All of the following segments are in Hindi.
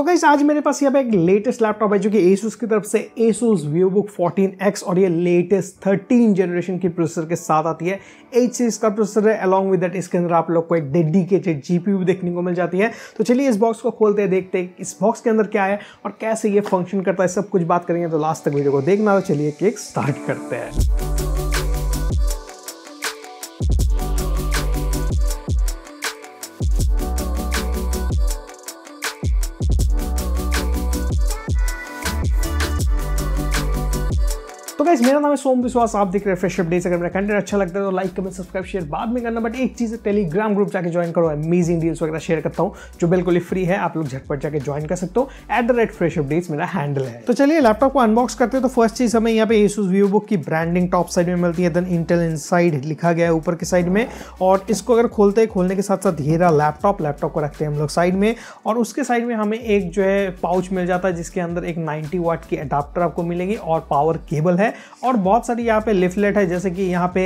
तो गाइज आज मेरे पास यहाँ पे एक लेटेस्ट लैपटॉप है जो कि एसूस की तरफ से Asus Vivobook fourteen X और ये लेटेस्ट थर्टीन जनरेशन की प्रोसेसर के साथ आती है एट सीरीज का प्रोसेसर है अलॉन्ग विद दैट इसके अंदर आप लोग को एक डेडिकेटेड जीपीयू देखने को मिल जाती है तो चलिए इस बॉक्स को खोलते हैं देखते हैं इस बॉक्स के अंदर क्या है और कैसे ये फंक्शन करता है सब कुछ बात करेंगे तो लास्ट तक वीडियो को देखना तो चलिए केक स्टार्ट करते हैं गाइस मेरा नाम है सोम विश्वास आप देख रहे हैं फ्रेश अपडेट्स अगर मेरा कंटेंट अच्छा लगता है तो लाइक कमेंट सब्सक्राइब शेयर बाद में करना बट एक चीज़ टेलीग्राम ग्रुप जाके ज्वाइन करो अमेजिंग डील्स वगैरह शेयर करता हूँ जो बिल्कुल ही फ्री है आप लोग झटपट जाके ज्वाइन कर सकते हो at the rate fresh updates मेरा हैंडल है तो चलिए लैपटॉप को अनबॉक्स करते हैं तो फर्स्ट चीज़ हमें यहाँ पे एसूस व्यू बुक की ब्रांडिंग टॉप साइड में मिलती है देन इंटेल इन लिखा गया है ऊपर के साइड में और इसको अगर खोलते हैं खोलने के साथ साथ धीरा लैपटॉप लैपटॉप को रखते हैं हम लोग साइड में और उसके साइड में हमें एक जो है पाउच मिल जाता है जिसके अंदर एक नाइन्टी वाट की अडाप्टर आपको मिलेगी और पावर केबल है और बहुत सारी यहाँ पे लिफलेट है जैसे कि यहाँ पे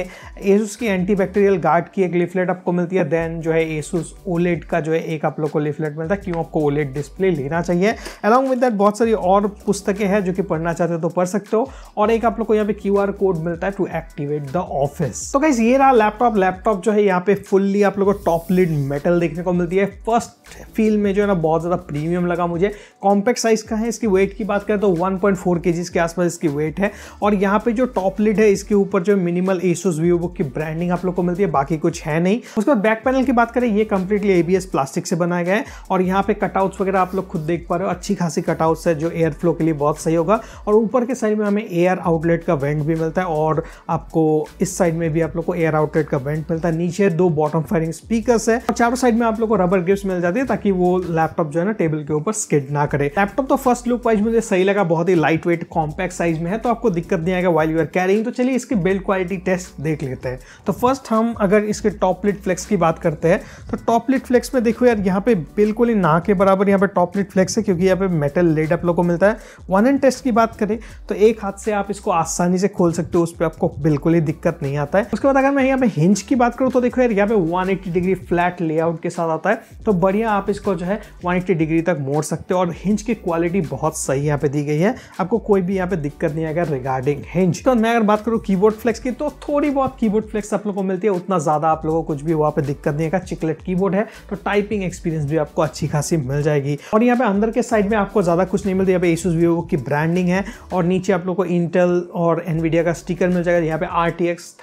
एसूस की एंटी बैक्टीरियल गार्ड की एक लिफलेट आपको मिलती है देन जो है एसूस ओलेट का जो है एक आप लोग को लिफलेट मिलता है क्यों आपको ओलेट डिस्प्ले लेना चाहिए अलॉन्ग विद दैट बहुत सारी और पुस्तकें हैं जो कि पढ़ना चाहते हो तो पढ़ सकते हो और एक आप लोग को यहाँ पे क्यू कोड मिलता है टू एक्टिवेट द ऑफिस तो कैसे ये रहा लैपटॉप लैपटॉप जो है यहाँ पे फुल्ली आप लोग को टॉप लिड मेटल देखने को मिलती है फर्स्ट फील में जो है ना बहुत ज़्यादा प्रीमियम लगा मुझे कॉम्पैक्ट साइज का है इसकी वेट की बात करें तो 1.4 पॉइंट के आसपास इसकी वेट है और यहाँ पे जो टॉप लिड है इसके ऊपर जो मिनिमल एसोस वीवो बुक की ब्रांडिंग आप लोग को मिलती है बाकी कुछ है नहीं उसके बाद बैक पैनल की बात करें ये कंप्लीटली एबीएस प्लास्टिक से बनाया गया है और यहाँ पे कटआउट्स वगैरह आप लोग खुद देख पा रहे हो अच्छी खासी कटआउट्स है जो एयर फ्लो के लिए बहुत सही होगा और ऊपर के साइड में हमें एयर आउटलेट का वेंट भी मिलता है और आपको इस साइड में भी आप लोग को एयर आउटलेट का वेंट मिलता है नीचे दो बॉटम फायरिंग स्पीकर्स है और चारों साइड में आप लोग को रबर ग्रिप्स मिल जाती है ताकि वो लैपटॉप जो है ना टेबल के ऊपर स्किड ना करे लैपटॉप तो फर्स्ट लुक वाइज मुझे सही लगा बहुत ही लाइट वेट कॉम्पैक्ट साइज में है तो आपको दिक्कत नहीं नहीं आएगा वाइल यू आर कैरिंग तो चलिए इसके बिल्ड क्वालिटी टेस्ट देख लेते हैं तो फर्स्ट हम अगर इसके टॉपलेट फ्लेक्स की बात करते हैं तो टॉपलेट फ्लेक्स में देखो यार यहाँ पे बिल्कुल ही ना के बराबर यहाँ पे टॉपलेट फ्लेक्स है क्योंकि यहाँ पे मेटल लेड आप लोग को मिलता है वन एंड टेस्ट की बात करें तो एक हाथ से आप इसको आसानी से खोल सकते हो उस पर आपको बिल्कुल ही दिक्कत नहीं आता है उसके बाद अगर मैं यहाँ पे हिंज की बात करूँ तो देखो यार यहाँ पे वन डिग्री फ्लैट लेआउट के साथ आता है तो बढ़िया आप इसको जो है वन डिग्री तक मोड़ सकते हो और हिंज की क्वालिटी बहुत सही यहाँ पे दी गई है आपको कोई भी यहाँ पे दिक्कत नहीं आएगा रिगार्डिंग हिंज हाँ तो मैं अगर बात करूँ कीबोर्ड फ्लेक्स की तो थोड़ी बहुत कीबोर्ड फ्लेक्स आप लोगों को मिलती है उतना ज़्यादा आप लोगों को कुछ भी वहाँ पे दिक्कत नहीं है चिकलेट कीबोर्ड है तो टाइपिंग एक्सपीरियंस भी आपको अच्छी खासी मिल जाएगी और यहाँ पे अंदर के साइड में आपको ज़्यादा कुछ नहीं मिलती है यहाँ पे एसूस की ब्रांडिंग है और नीचे आप लोग को इंटेल और एनवीडिया का स्टीकर मिल जाएगा यहाँ पे आर टी एक्स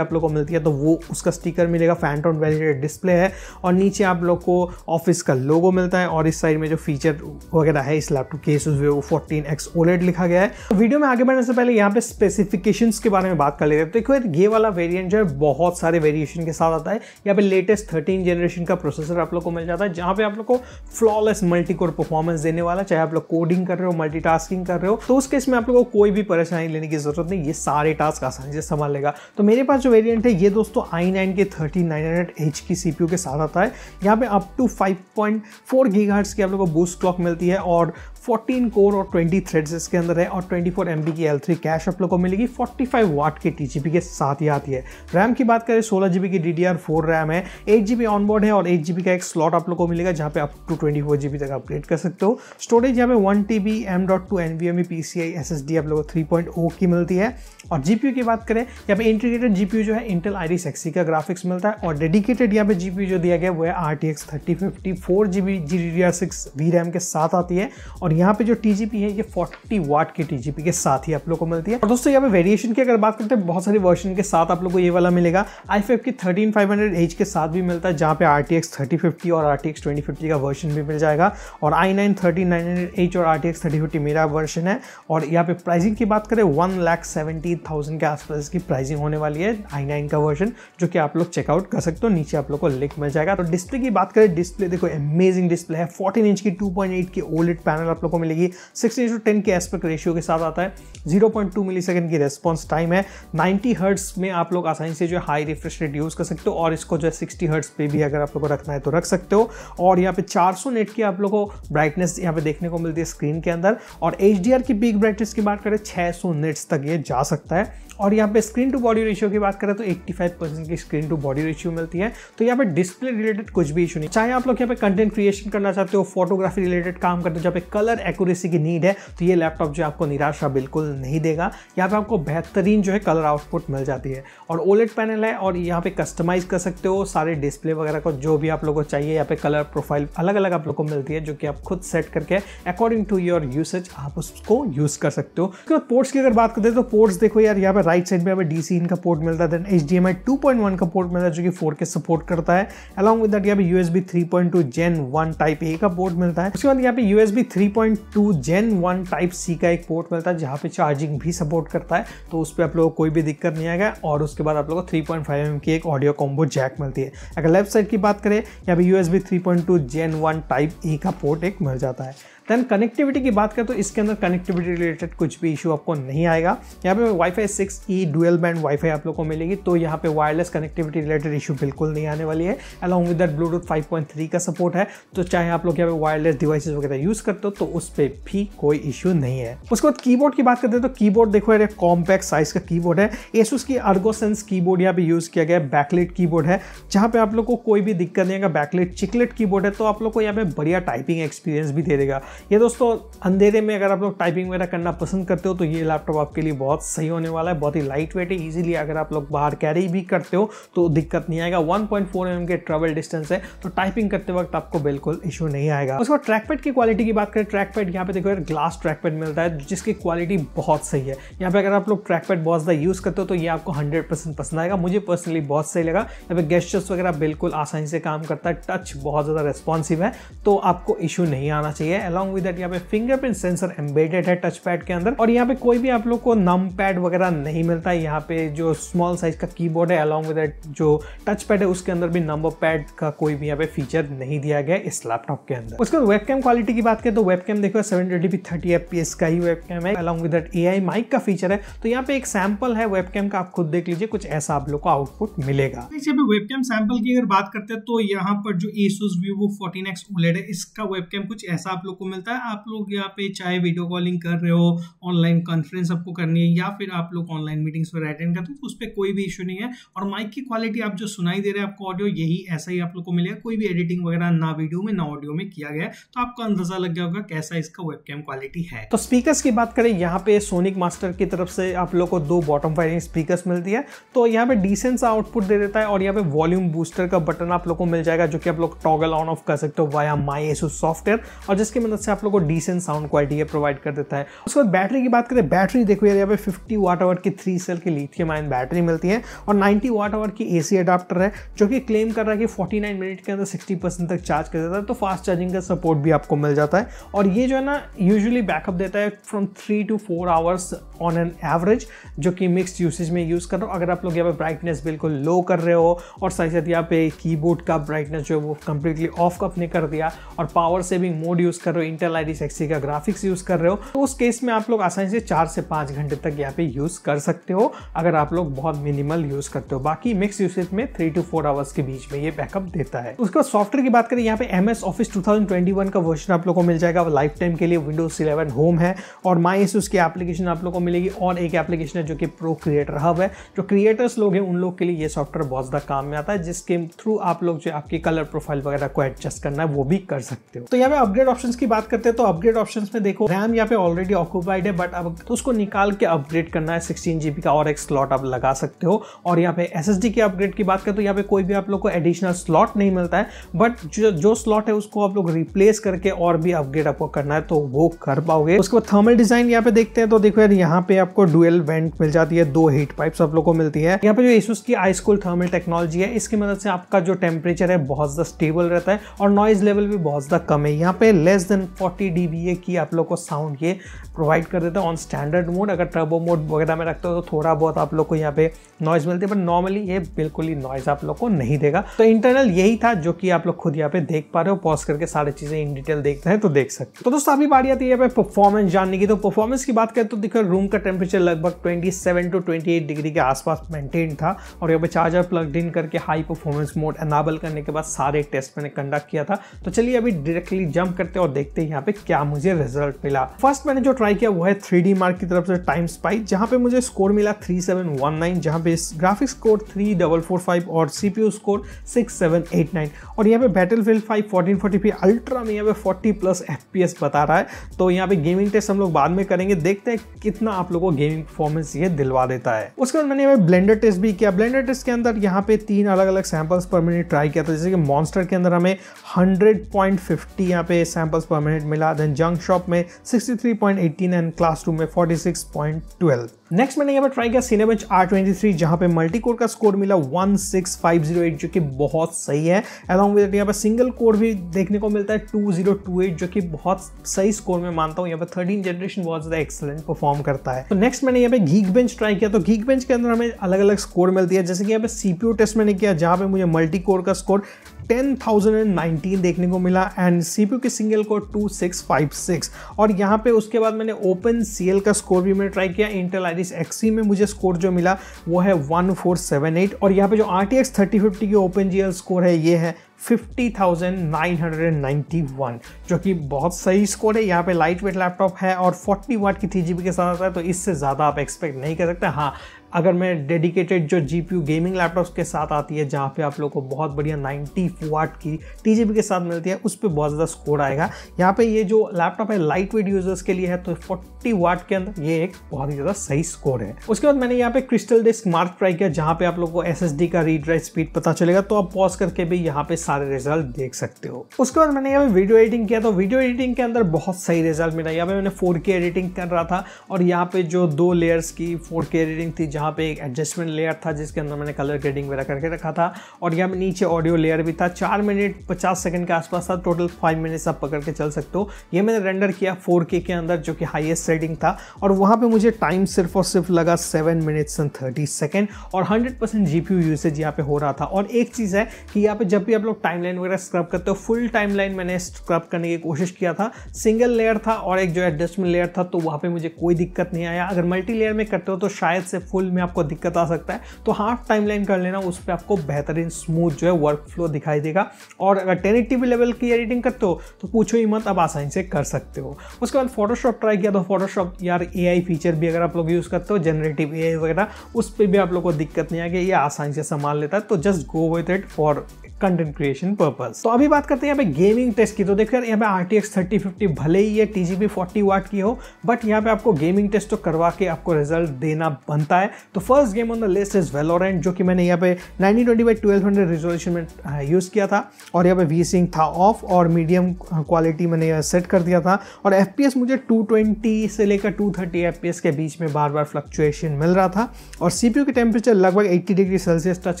आप लोग को मिलती है तो वो उसका स्टीकर मिलेगा फैंटोन वेलिडेड डिस्प्ले है और नीचे आप लोग को ऑफिस का लोगो मिलता है और इस साइड में जो फीचर वगैरह है इस लैपटॉप के Asus Vivo fourteen X OLED लिखा गया है वीडियो तो में आगे बढ़ने से पहले यहाँ पे स्पेसिफिकेशंस के बारे में बात कर लेते हैं तो देखो यार ये वाला वेरिएंट जो है बहुत सारे वेरिएशन के साथ आता है यहाँ पे लेटेस्ट थर्टीन जनरेशन का प्रोसेसर आप लोग को मिल जाता है जहाँ पे आप लोग को फ्लॉलेस मल्टी कोर परफॉर्मेंस देने वाला चाहे आप लोग कोडिंग कर रहे हो मल्टी कर रहे हो तो उस केस में आप लोग को कोई भी परेशानी लेने की जरूरत नहीं ये सारे टास्क आसानी से संभाल लेगा तो मेरे पास जो वेरियंट है ये दोस्तों आई के थर्टी नाइन हंड्रेड एच की सी के साथ आता है यहाँ पे up to five point four की आप लोग को बूस्ट क्लॉक मिलती है और फोर्टीन कोर और ट्वेंटी थ्रेड्स इसके अंदर है और ट्वेंटी फोर की एल थ्री डैश आप लोग को मिलेगी 45 फाइव वाट के टी के साथ ही आती है रैम की बात करें सोलह जी की डी रैम है एट जी ऑनबोर्ड है और एट जी का एक स्लॉट आप लोग को मिलेगा जहाँ पे आप टू ट्वेंटी तक अपग्रेड कर सकते हो स्टोरेज यहाँ पे one T B M dot two N V M आप लोग को थ्री oh की मिलती है और जी की बात करें यहाँ पे इंटीग्रेटेड जी जो है इंटेल आई डी का ग्राफिक्स मिलता है और डेडिकेटेड यहाँ पे जी जो दिया गया वो है R T X thirty fifty four G B G D D R six V RAM के साथ आती है और यहाँ पे जो टी है ये फोर्टी वाट के टी के साथ ही आप लोग को मिलती है और दोस्तों यहाँ पे वेरिएशन की अगर बात करते हैं बहुत सारे वर्जन के साथ आप लोग को ये वाला मिलेगा आई फाइव की थर्टीन फाइव हंड्रेड एच के साथ भी मिलता है जहाँ पे R T X thirty fifty और R T X twenty fifty का वर्षन भी मिल जाएगा और I nine thirty nine hundred H और R T X thirty fifty मेरा वर्षन है और यहाँ पे प्राइसिंग की बात करें वन लाख सेवेंटी थाउजेंड के आसपास इसकी प्राइसिंग होने वाली है आई नाइन का वर्जन जो कि आप लोग चेकआउट कर सकते हो नीचे आप लोग को लिंक मिल जाएगा तो डिस्प्ले की बात करें डिस्प्ले देखो अमेजिंग डिस्प्ले है फोर्टीन इंच की टू पॉइंट एट की ओलेट पैनल आप लोग को मिलेगी सिक्स इंच टू टेन के एस्पेक्ट रेशियो के साथ आता है 0.5 1.2 मिलीसेकंड की रेस्पॉन्स टाइम है 90 हर्ट्स में आप लोग आसानी से जो हाई रिफ्रेश रेट यूज़ कर सकते हो और इसको जो है सिक्सटी हर्ट्स पे भी अगर आप लोग को रखना है तो रख सकते हो और यहाँ पे 400 नेट की आप लोग को ब्राइटनेस यहाँ पे देखने को मिलती है स्क्रीन के अंदर और एच की बिग ब्राइटनेस की बात करें 600 नेट्स तक ये जा सकता है और यहाँ पे स्क्रीन टू बॉडी रेशियो की बात करें तो 85 परसेंट की स्क्रीन टू बॉडी रेशियो मिलती है तो यहाँ पे डिस्प्ले रिलेटेड कुछ भी इशू नहीं चाहे आप लोग यहाँ पे कंटेंट क्रिएशन करना चाहते हो फोटोग्राफी रिलेटेड काम करते हो जहाँ पे कलर एक्यूरेसी की नीड है तो ये लैपटॉप जो आपको निराशा बिल्कुल नहीं देगा यहाँ पे आपको बेहतरीन जो है कलर आउटपुट मिल जाती है और ओलेट पैनल है और यहाँ पे कस्टमाइज कर सकते हो सारे डिस्प्ले वगैरह को जो भी आप लोग को चाहिए यहाँ पे कलर प्रोफाइल अलग अलग आप लोग को मिलती है जो कि आप खुद सेट करके अकॉर्डिंग टू योर यूसेज आप उसको यूज़ कर सकते हो क्योंकि पोर्ट्स की अगर बात करते हैं तो पोर्ट्स देखो यार यहाँ पे राइट साइड पे हमें डी सी इनका पोर्ट मिलता है then H D M I two point one का पोर्ट मिलता है जो कि फोर के सपोर्ट करता है अलॉन्ग विद दैट यहाँ पे B three point two gen one type A का पोर्ट मिलता है उसके बाद यहाँ पे U S B three point two gen one type C का एक पोर्ट मिलता है जहाँ पे चार्जिंग भी सपोर्ट करता है तो उस पर आप लोगों को कोई भी दिक्कत नहीं आएगा और उसके बाद आप लोगों को थ्री पॉइंट फाइव एम की एक ऑडियो कॉम्बो जैक मिलती है अगर लेफ्ट साइड की बात करें यहाँ पे B three point two gen one type A का पोर्ट एक मिल जाता है देन कनेक्टिविटी की बात करें तो इसके अंदर कनेक्टिविटी रिलेटेड कुछ भी इशू आपको नहीं आएगा यहाँ पे WiFi six E dual band WiFi आप लोग को मिलेगी तो यहाँ पे वायरलेस कनेक्टिविटी रिलेटेड इशू बिल्कुल नहीं आने वाली है along with that Bluetooth three का सपोर्ट है तो चाहे आप लोग यहाँ पे वायरलेस डिवाइस वगैरह यूज करते हो तो उस पर भी कोई इशू नहीं है उसके बाद बोर्ड की बात करते हैं तो बोर्ड देखो अरे कॉम्पैक्ट साइज का बोर्ड है एसूस की अर्गोसेंस कीबोर्ड यहाँ पे यूज किया गया बैकलेट बैकलेट बोर्ड है जहाँ पे आप लोग को कोई भी दिक्कत नहीं आएगा बैकलेट चिकलेट बोर्ड है तो आप लोग को यहाँ पे बढ़िया टाइपिंग एक्सपीरियंस भी दे देगा ये दोस्तों अंधेरे में अगर आप लोग टाइपिंग वगैरह करना पसंद करते हो तो ये लैपटॉप आपके लिए बहुत सही होने वाला है बहुत ही लाइट वेट है ईजिली अगर आप लोग बाहर कैरी भी करते हो तो दिक्कत नहीं आएगा वन पॉइंट एम के ट्रेवल डिस्टेंस है तो टाइपिंग करते वक्त आपको बिल्कुल इशू नहीं आएगा उसके बाद ट्रैक पैड की क्वालिटी की बात करें ट्रैक पैड यहाँ पे देखो यार ग्लास ट्रैक पैड मिलता है जिसकी क्वालिटी बहुत सही है यहाँ पे अगर आप लोग ट्रैक पैड बहुत ज़्यादा यूज़ करते हो तो ये आपको हंड्रेड परसेंट पसंद आएगा मुझे पर्सनली बहुत सही लगा यहाँ पे गेस्टर्स वगैरह बिल्कुल आसानी से काम करता है टच बहुत ज़्यादा रेस्पॉन्सिव है तो आपको इशू नहीं आना चाहिए अलाउ along with that यहाँ पे फिंगरप्रिंट सेंसर एम्बेडेड है टच पैड के अंदर और यहाँ पे कोई भी आप लोग को नम पैड वगैरह नहीं मिलता है यहाँ पे जो स्मॉल साइज का कीबोर्ड है अलॉन्ग विद दैट जो टच पैड है उसके अंदर भी नंबर पैड का कोई भी यहाँ पे फीचर नहीं दिया गया इस लैपटॉप के अंदर उसके बाद वेबकैम क्वालिटी की बात करें तो वेबकैम देखो seven twenty P thirty F P S का ही वेबकैम है along with that A I mic का फीचर है तो यहाँ पे एक सैम्पल है वेबकैम का आप खुद देख लीजिए कुछ ऐसा आप लोग को आउटपुट मिलेगा वेबकैम सैम्पल की अगर बात करते हैं तो यहाँ पर जो एसूस वो फोर्टीन एक्स ओलेड है इसका वेबकैम कुछ ऐसा आप लोग को मिलता है आप लोग यहाँ पे चाहे वीडियो कॉलिंग कर रहे हो ऑनलाइन कॉन्फ्रेंस आपको करनी है या फिर आप लोग ऑनलाइन मीटिंग्स वगैरह अटेंड करते हो तो उस पर कोई भी इशू नहीं है और माइक की क्वालिटी आप जो सुनाई दे रहे हैं आपको ऑडियो यही ऐसा ही आप लोग को मिलेगा कोई भी एडिटिंग वगैरह ना वीडियो में ना ऑडियो में किया गया तो आपको अंदाजा लग गया होगा कैसा इसका वेबकैम क्वालिटी है तो स्पीकर्स की बात करें यहाँ पे सोनिक मास्टर की तरफ से आप लोग को दो बॉटम फायरिंग स्पीकर्स मिलती है तो यहाँ पे डिसेंट सा आउटपुट दे देता है और यहाँ पे वॉल्यूम बूस्टर का बटन आप लोग को मिल जाएगा जो कि आप लोग टॉगल ऑन ऑफ कर सकते हो वाया माई एसू सॉफ्टवेयर और जिसकी मदद से आप लोग को डिसेंट साउंड क्वालिटी है प्रोवाइड कर देता है उसके बाद बैटरी की बात करें बैटरी देखो यहाँ पे फिफ्टी वाट आवर की थ्री सेल की लिथियम आयन बैटरी मिलती है और नाइन्टी वाट आवर की ए अडाप्टर है जो कि क्लेम कर रहा है कि फोर्टी नाइन मिनट के अंदर सिक्सटी तक चार्ज कर देता है तो फास्ट चार्जिंग का सपोर्ट भी आपको मिल जाता है और ये जो है ना यूजली बैकअप देता है from three to four hours on an average जो कि मिक्स यूसेज में यूज़ कर रहा हूँ अगर आप लोग यहाँ पर ब्राइटनेस बिल्कुल लो कर रहे हो और साथ ही साथ यहाँ पे कीबोर्ड का ब्राइटनेस जो है वो कंप्लीटली ऑफ अपने कर दिया और पावर सेविंग मोड यूज़ कर रहे हो इंटेल आई डी का ग्राफिक्स यूज़ कर रहे हो तो उस केस में आप लोग आसानी से चार से पाँच घंटे तक यहाँ पे यूज़ कर सकते हो अगर आप लोग बहुत मिनिमल यूज़ करते हो बाकी मिक्स यूसेज में थ्री टू फोर आवर्स के बीच में ये बैकअप देता है उसके बाद सॉफ्टवेयर की बात करें यहाँ पे एम एस ऑफिस टू का वर्जन आप लोग को मिल जाएगा लाइफ टाइम के लिए विंडोज इलेवन होम है और माई एस की एप्लीकेशन आप लोग को मिलेगी और एक एप्लीकेशन है जो कि प्रो क्रिएटर हब है जो क्रिएटर्स लोग हैं उन लोग के लिए ये सॉफ्टवेयर बहुत ज़्यादा काम में आता है जिसके थ्रू आप लोग जो आपकी कलर प्रोफाइल वगैरह को एडजस्ट करना है वो भी कर सकते हो तो यहाँ पे अपग्रेड ऑप्शन की बात बात करते हैं तो अपग्रेड ऑप्शंस में देखो रैम यहाँ पे ऑलरेडी ऑक्यूपाइड है बट अब तो उसको निकाल के अपग्रेड करना है सिक्सटीन जीबी का और एक स्लॉट आप लगा सकते हो और यहाँ पे एस के अपग्रेड की बात करें तो यहाँ पे कोई भी आप लोग को एडिशनल स्लॉट नहीं मिलता है बट जो जो स्लॉट है उसको आप लोग रिप्लेस करके और भी अपग्रेड आपको करना है तो वो कर पाओगे उसके बाद थर्मल डिजाइन यहाँ पे देखते हैं तो देखो यार यहाँ पे आपको डुअल वेंट मिल जाती है दो हीट पाइप्स आप लोग को मिलती है यहाँ पे जो एसूस की आईस्कूल थर्मल टेक्नोलॉजी है इसकी मदद से आपका जो टेम्परेचर है बहुत ज्यादा स्टेबल रहता है और नॉइज लेवल भी बहुत ज्यादा कम है यहाँ पे less than forty D B A की आप लोग को साउंड ये प्रोवाइड कर देता है ऑन स्टैंडर्ड मोड अगर टर्बो मोड वगैरह में रखते हो तो थोड़ा बहुत आप लोग को यहाँ पे नॉइज़ मिलती है बट नॉर्मली ये बिल्कुल ही नॉइज़ आप लोग को नहीं देगा तो इंटरनल यही था जो कि आप लोग खुद यहाँ पे देख पा रहे हो पॉज करके सारी चीज़ें इन डिटेल देखते हैं तो देख सकते हो तो दोस्तों अभी बारी आती है यहाँ पे परफॉर्मेंस जानने की तो परफॉर्मेंस की बात करें तो देखो रूम का टेम्परेचर लगभग सेवन टू एट डिग्री के आसपास मेंटेन था और यहाँ पे चार्जर प्लग इन करके हाई परफॉर्मेंस मोड एनाबल करने के बाद सारे टेस्ट मैंने कंडक्ट किया था तो चलिए अभी डायरेक्टली जंप करते हैं और देखते देखते हैं यहाँ पे क्या मुझे रिजल्ट मिला फर्स्ट मैंने जो ट्राई किया वो है थ्री डी मार्क की तरफ से टाइम स्पाई जहाँ पे मुझे स्कोर मिला थ्री सेवन वन नाइन जहाँ पे graphic score three double four five और U score six seven eight nine और यहाँ पे Battlefield five fourteen forty फी अल्ट्रा में यहाँ पे फोर्टी प्लस एफ बता रहा है तो यहाँ पे गेमिंग टेस्ट हम लोग बाद में करेंगे देखते हैं कितना आप लोगों को गेमिंग परफॉर्मेंस ये दिलवा देता है उसके बाद मैंने यहाँ पे ब्लेंडर टेस्ट भी किया ब्लेंडर टेस्ट के अंदर यहाँ पे तीन अलग अलग सैम्पल्स पर मैंने ट्राई किया था जैसे कि मॉन्स्टर के अंदर हमें हंड्रेड पॉइंट फिफ्टी यहाँ पे सैम्पल्स पर मिनट मिला देन जंक शॉप में 63.18 एंड क्लासरूम में 46.12 नेक्स्ट मैंने यहाँ पर ट्राई किया सिनेबेंच आर ट्वेंटी थ्री जहाँ पे मल्टी कोर का स्कोर मिला 16508 जो कि बहुत सही है अलॉन्ग विद यहाँ पर सिंगल कोर भी देखने को मिलता है 2028 जो कि बहुत सही स्कोर में मानता हूँ यहाँ पर 13 जनरेशन बहुत ज़्यादा एक्सलेंट परफॉर्म करता है तो नेक्स्ट मैंने यहाँ पे गीक बेंच ट्राई किया तो गीक बेंच के अंदर हमें अलग अलग स्कोर मिलती है जैसे कि यहाँ पे सीपीयू टेस्ट मैंने किया जहाँ पे मुझे मल्टी कोर का स्कोर 10,019 देखने को मिला एंड सीपीयू के single core two six five six और यहाँ पे उसके बाद मैंने ओपन सी एल का स्कोर भी मैंने ट्राई किया इंटेल आइरिस एक्सी में मुझे स्कोर जो मिला वो है वन फोर सेवन एट और यहाँ पे जो R T X thirty fifty की ओपन जी एल स्कोर है ये है 50,991 जो कि बहुत सही स्कोर है यहाँ पे लाइट वेट लैपटॉप है और 40 वाट की थ्री के साथ आता है तो इससे ज़्यादा आप एक्सपेक्ट नहीं कर सकते हाँ अगर मैं डेडिकेटेड जो जी पी गेमिंग लैपटॉप्स के साथ आती है जहाँ पे आप लोग को बहुत बढ़िया नाइन्टी वाट की टी के साथ मिलती है उस पर बहुत ज़्यादा स्कोर आएगा यहाँ पे ये जो लैपटॉप है लाइट वेट यूजर्स के लिए है तो फोर्टी वाट के अंदर ये एक बहुत ही ज़्यादा सही स्कोर है उसके बाद मैंने यहाँ पे क्रिस्टल डिस्क मार्क ट्राई किया जहाँ पे आप लोग को एस का रीड राइट स्पीड पता चलेगा तो आप पॉज करके भी यहाँ पे सारे रिजल्ट देख सकते हो उसके बाद मैंने यहाँ पे वीडियो एडिटिंग किया तो वीडियो एडिटिंग के अंदर बहुत सही रिजल्ट मिला यहाँ पे मैंने फोर एडिटिंग कर रहा था और यहाँ पे जो दो लेयर्स की फोर एडिटिंग थी जहाँ यहाँ पे एक एडजस्टमेंट लेयर था जिसके अंदर मैंने कलर ग्रेडिंग वगैरह करके रखा था और यहाँ पे नीचे ऑडियो लेयर भी था चार मिनट पचास सेकंड के आसपास था टोटल फाइव मिनट्स आप पकड़ के चल सकते हो ये मैंने रेंडर किया फोर के अंदर जो कि हाइएस्ट सेटिंग था और वहाँ पर मुझे टाइम सिर्फ और सिर्फ लगा seven minutes and thirty second और hundred percent G P usage यहाँ पे हो रहा था और एक चीज़ है कि यहाँ पे जब भी आप लोग टाइम वगैरह स्क्रब करते हो फुल टाइम मैंने स्क्रब करने की कोशिश किया था सिंगल लेयर था और एक जो एडजस्टमेंट लेयर था तो वहाँ पर मुझे कोई दिक्कत नहीं आया अगर मल्टी लेयर में करते हो तो शायद से फुल में आपको दिक्कत आ सकता है तो हाफ टाइमलाइन कर लेना उस पर आपको बेहतरीन स्मूथ जो है वर्क फ्लो दिखाई देगा और अगर टेन लेवल की एडिटिंग करते हो तो पूछो ही मत आप आसानी से कर सकते हो उसके बाद फोटोशॉप ट्राई किया तो फोटोशॉप यार ए फीचर भी अगर आप लोग यूज़ करते हो जनरेटिव ए वगैरह उस पर भी आप लोग को दिक्कत नहीं आएगी ये आसानी से संभाल लेता है तो just go with it for content creation purpose तो अभी बात करते हैं यहाँ पे गेमिंग टेस्ट की तो देखो यार यहाँ पे R T X thirty fifty भले ही है T G P forty watt की हो बट यहाँ पे आपको गेमिंग टेस्ट तो करवा के आपको रिजल्ट देना बनता है तो first game on the list is Valorant जो कि मैंने यहाँ पे nineteen twenty by twelve hundred resolution में यूज़ हाँ, किया था और यहाँ पे वी सिंग था ऑफ और मीडियम क्वालिटी मैंने सेट कर दिया था और एफ पी एस मुझे टू ट्वेंटी से लेकर two thirty F P S के बीच में बार बार फ्लक्चुएशन मिल रहा था और सी पी यू टेम्परेचर लगभग एट्टी डिग्री सेल्सियस टच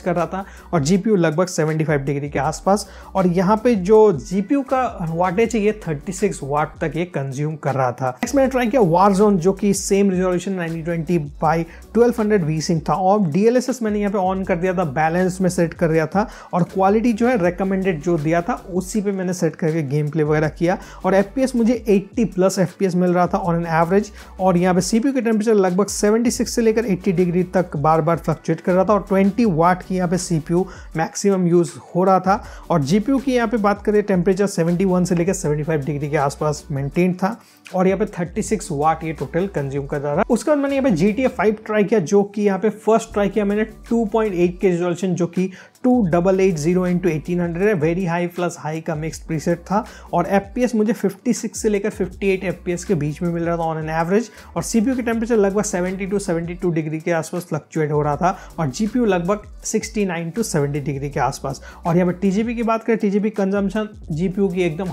कर रहा था और जी पी यू लगभग सेवेंटी फाइव डिग्री के आसपास और यहाँ पे जो जी का वाटेज है ये 36 वाट तक ये कंज्यूम कर रहा था नेक्स्ट मैंने ट्राई किया वार जोन जो कि same resolution nineteen twenty by twelve hundred V sync था और डीएलएसएस मैंने यहाँ पे ऑन कर दिया था बैलेंस में सेट कर दिया था और क्वालिटी जो है रिकमेंडेड जो दिया था उसी पर मैंने सेट करके गेम प्ले वगैरह किया और एफ मुझे एट्टी प्लस एफ मिल रहा था ऑन एन एवरेज और यहाँ पे सीपीयू के टेम्परेचर लगभग 76 से लेकर एट्टी डिग्री तक बार बार फ्लक्चुएट कर रहा था और ट्वेंटी वाट की यहाँ पे सीपीयू मैक्सिमम यूज़ हो रहा था और जीपीयू की यहाँ पे बात करें टेम्परेचर 71 से लेकर 75 डिग्री के आसपास मेंटेन था और यहाँ पे 36 वाट ये टोटल कंज्यूम कर रहा था उसके बाद मैंने यहाँ पे जी टी फाइव ट्राई किया जो कि यहाँ पे फर्स्ट ट्राई किया मैंने 2.8 के रिजोल्यूशन जो कि two double eight zero into eighteen hundred है वेरी हाई प्लस हाई का मिक्स प्रीसेट था और एफ मुझे 56 से लेकर 58 एफ के बीच में मिल रहा था ऑन एन एवरेज और सी के टेम्परेचर लगभग 70 टू 72 डिग्री के आसपास फ्लक्चुएट हो रहा था और जी लगभग 69 टू 70 डिग्री के आसपास और यहाँ पर टी की बात करें टी कंजम्पन जी की एकदम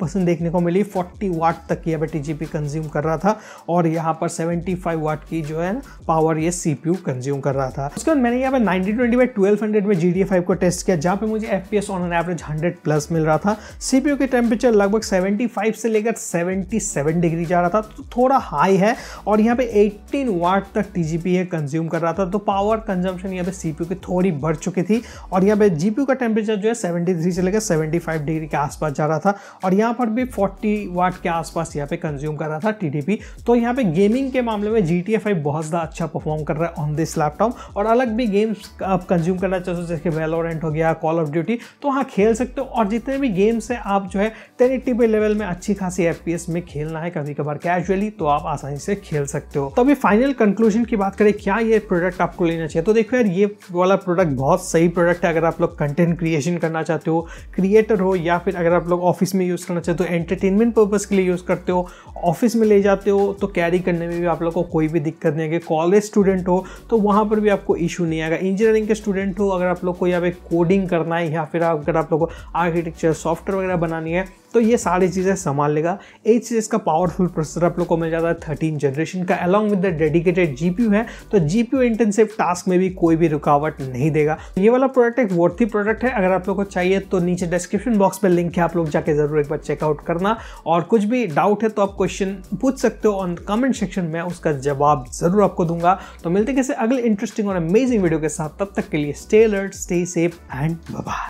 परसेंट देखने को मिली फोर्टी वाट तक की यहाँ पर थर्टी जी कंज्यूम कर रहा था और यहाँ पर सेवेंटी फाइव वाट की जो है पावर ये सी पी कंज्यूम कर रहा था उसके बाद मैंने यहाँ पर ninety twenty by twelve hundred में जी को टेस्ट किया जहाँ पे मुझे F P S on an average hundred plus मिल रहा था सी पी यू के टेम्परेचर लगभग सेवेंटी फाइव से लेकर सेवेंटी सेवन डिग्री जा रहा था तो थोड़ा हाई है और यहाँ पे एट्टीन वाट तक टी जी पी ये कंज्यूम कर रहा था तो पावर कंजम्पशन यहाँ पे सी पी यू की थोड़ी बढ़ चुकी थी और यहाँ पे जी पी यू का टेम्परेचर जो है सेवेंटी थ्री से लेकर सेवेंटी फाइव डिग्री के आसपास जा रहा था और यहाँ पर भी फोर्टी वाट के आसपास यहाँ पे कंज्यूम कर रहा था टी तो यहाँ पे गेमिंग के मामले में जी टी बहुत ज़्यादा अच्छा परफॉर्म कर रहा है ऑन दिस लैपटॉप और अलग भी गेम्स आप कंज्यूम करना चाहते हो जैसे वेलोरेंट हो गया कॉल ऑफ ड्यूटी तो हाँ खेल सकते हो और जितने भी गेम्स हैं आप जो है टेन एट्टी लेवल में अच्छी खासी एफ में खेलना है कभी कभार कैजुअली तो आप आसानी से खेल सकते हो तो अभी फाइनल कंक्लूजन की बात करें क्या ये प्रोडक्ट आपको लेना चाहिए तो देखो यार ये वाला प्रोडक्ट बहुत सही प्रोडक्ट है अगर आप लोग कंटेंट क्रिएशन करना चाहते हो क्रिएटर हो या फिर अगर आप लोग ऑफिस में यूज़ करना चाहते हो एंटरटेनमेंट तो पर्पज़ के लिए यूज़ करते हो ऑफिस में ले जाते हो तो कैरी करने में भी आप लोग को कोई भी दिक्कत नहीं आएगी कॉलेज स्टूडेंट हो तो वहाँ पर भी आपको इशू नहीं आएगा इंजीनियरिंग के स्टूडेंट हो अगर आप लोग को यहाँ पे कोडिंग करना है या फिर अगर आप लोग को आर्किटेक्चर सॉफ्टवेयर वगैरह बनानी है तो ये सारी चीज़ें संभाल लेगा एट सीरीज का पावरफुल प्रोसेसर आप लोग को मिल जाता है थर्टीन जनरेशन का along with the dedicated G है तो जी इंटेंसिव टास्क में भी कोई भी रुकावट नहीं देगा ये वाला प्रोडक्ट एक वर्थी प्रोडक्ट है अगर आप लोग को चाहिए तो नीचे डिस्क्रिप्शन बॉक्स में लिंक है आप लोग जाके ज़रूर एक बार चेकआउट करना और कुछ भी डाउट है तो आप क्वेश्चन पूछ सकते हो ऑन कमेंट सेक्शन में उसका जवाब ज़रूर आपको दूंगा तो मिलते कैसे अगले इंटरेस्टिंग और अमेजिंग वीडियो के साथ तब तक के लिए stay alert stay safe and bye